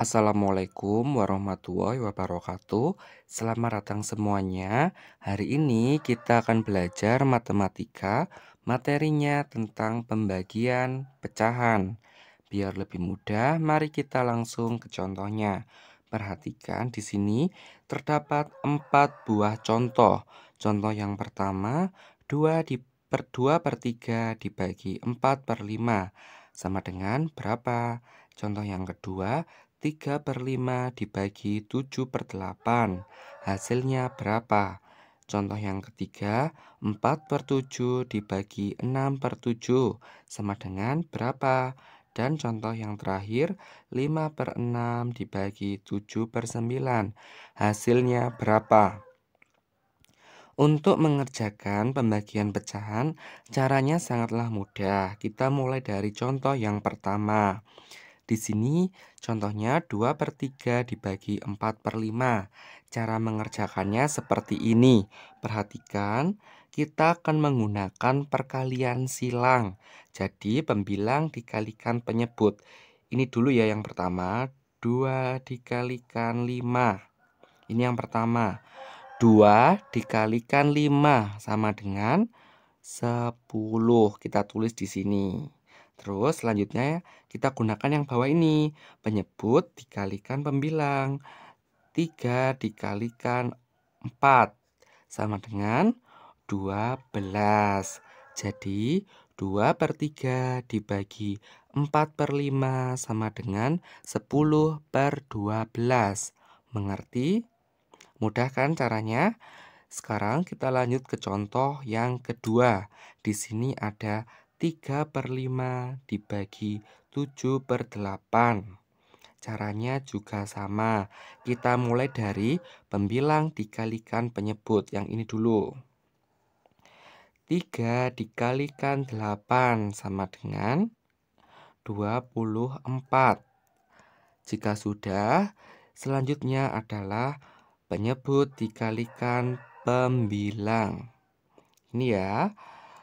Assalamualaikum warahmatullahi wabarakatuh. Selamat datang semuanya. Hari ini kita akan belajar matematika, materinya tentang pembagian pecahan. Biar lebih mudah, mari kita langsung ke contohnya. Perhatikan di sini terdapat empat buah contoh. Contoh yang pertama, 2 di per 2 per 3 dibagi 4 per 5 sama dengan berapa? Contoh yang kedua, 3 per 5 dibagi 7 per 8. Hasilnya berapa? Contoh yang ketiga, 4 per 7 dibagi 6 per 7 sama dengan berapa? Dan contoh yang terakhir 5 per 6 dibagi 7 per 9 Hasilnya berapa? Untuk mengerjakan pembagian pecahan caranya sangatlah mudah Kita mulai dari contoh yang pertama di sini contohnya 2 per 3 dibagi 4 per 5. Cara mengerjakannya seperti ini. Perhatikan, kita akan menggunakan perkalian silang. Jadi pembilang dikalikan penyebut. Ini dulu ya yang pertama, 2 dikalikan 5. Ini yang pertama. 2 dikalikan 5 sama dengan 10. Kita tulis di sini. Terus selanjutnya kita gunakan yang bawah ini. Penyebut dikalikan pembilang. 3 dikalikan 4 sama dengan 12. Jadi 2 per 3 dibagi 4 per 5 sama dengan 10 per 12. Mengerti? Mudah kan caranya? Sekarang kita lanjut ke contoh yang kedua. Di sini ada 3 per 5 dibagi 7 per 8 Caranya juga sama Kita mulai dari pembilang dikalikan penyebut Yang ini dulu 3 dikalikan 8 sama dengan 24 Jika sudah Selanjutnya adalah penyebut dikalikan pembilang Ini ya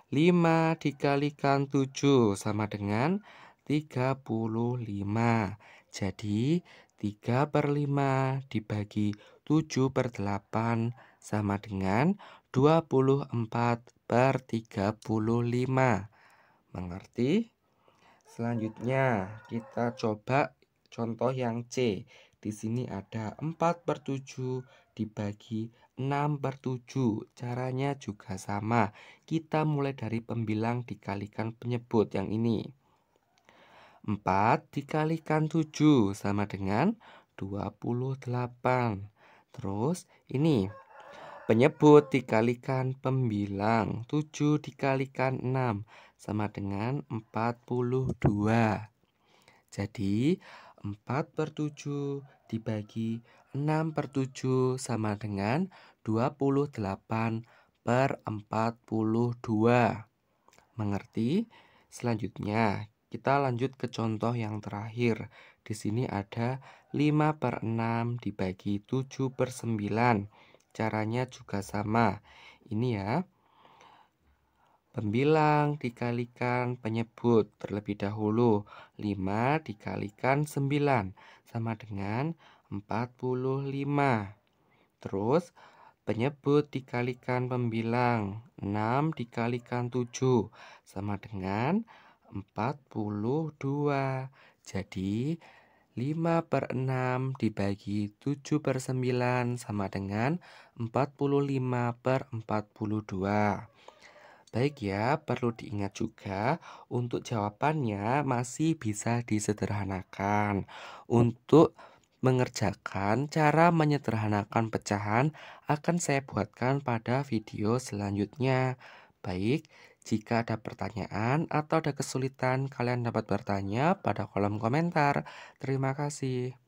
5 dikalikan 7 sama dengan 35. Jadi 3 per 5 dibagi 7 per 8 sama dengan 24 per 35. Mengerti? Selanjutnya kita coba contoh yang C. Di sini ada 4 per 7 dibagi 6 per 7 Caranya juga sama Kita mulai dari pembilang dikalikan penyebut yang ini 4 dikalikan 7 sama dengan 28 Terus ini Penyebut dikalikan pembilang 7 dikalikan 6 sama dengan 42 Jadi 4 per 7 dibagi 6 per 7 sama dengan 28 per 42. Mengerti? Selanjutnya, kita lanjut ke contoh yang terakhir. Di sini ada 5 per 6 dibagi 7 per 9. Caranya juga sama. Ini ya. Pembilang dikalikan penyebut terlebih dahulu. 5 dikalikan 9 sama dengan 45. Terus penyebut dikalikan pembilang. 6 dikalikan 7 sama dengan 42. Jadi 5 per 6 dibagi 7 per 9 sama dengan 45 per 42. Baik ya, perlu diingat juga untuk jawabannya masih bisa disederhanakan. Untuk mengerjakan cara menyederhanakan pecahan akan saya buatkan pada video selanjutnya. Baik, jika ada pertanyaan atau ada kesulitan, kalian dapat bertanya pada kolom komentar. Terima kasih.